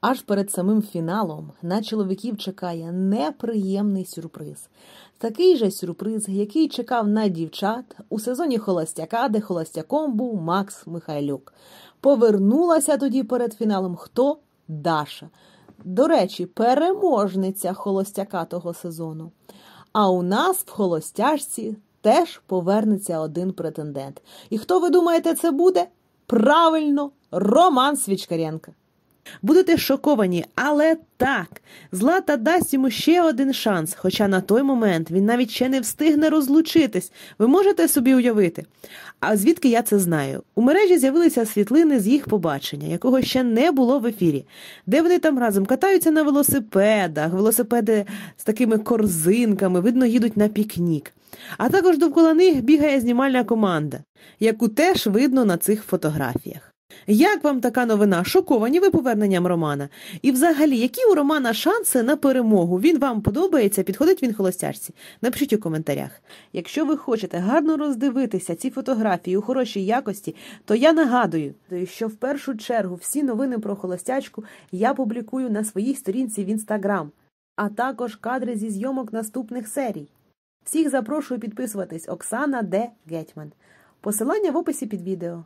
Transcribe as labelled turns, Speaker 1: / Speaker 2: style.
Speaker 1: Аж перед самим фіналом на чоловіків чекає неприємний сюрприз. Такий же сюрприз, який чекав на дівчат у сезоні Холостяка, де холостяком був Макс Михайлюк. Повернулася тоді перед фіналом хто? Даша. До речі, переможниця холостяка того сезону. А у нас в холостяжці теж повернеться один претендент. І хто ви думаєте, це буде? Правильно, Роман Свічкаренко. Будете шоковані, але так, Злата дасть йому ще один шанс, хоча на той момент він навіть ще не встигне розлучитись. Ви можете собі уявити? А звідки я це знаю? У мережі з'явилися світлини з їх побачення, якого ще не було в ефірі, де вони там разом катаються на велосипедах, велосипеди з такими корзинками, видно, їдуть на пікнік. А також довкола них бігає знімальна команда, яку теж видно на цих фотографіях. Як вам така новина? Шоковані ви поверненням Романа? І взагалі, які у Романа шанси на перемогу? Він вам подобається, підходить він холостячці? Напишіть у коментарях. Якщо ви хочете гарно роздивитися ці фотографії у хорошій якості, то я нагадую, що в першу чергу всі новини про холостячку я публікую на своїй сторінці в інстаграм, а також кадри зі зйомок наступних серій. Всіх запрошую підписуватись Оксана Д. Гетьман. Посилання в описі під відео.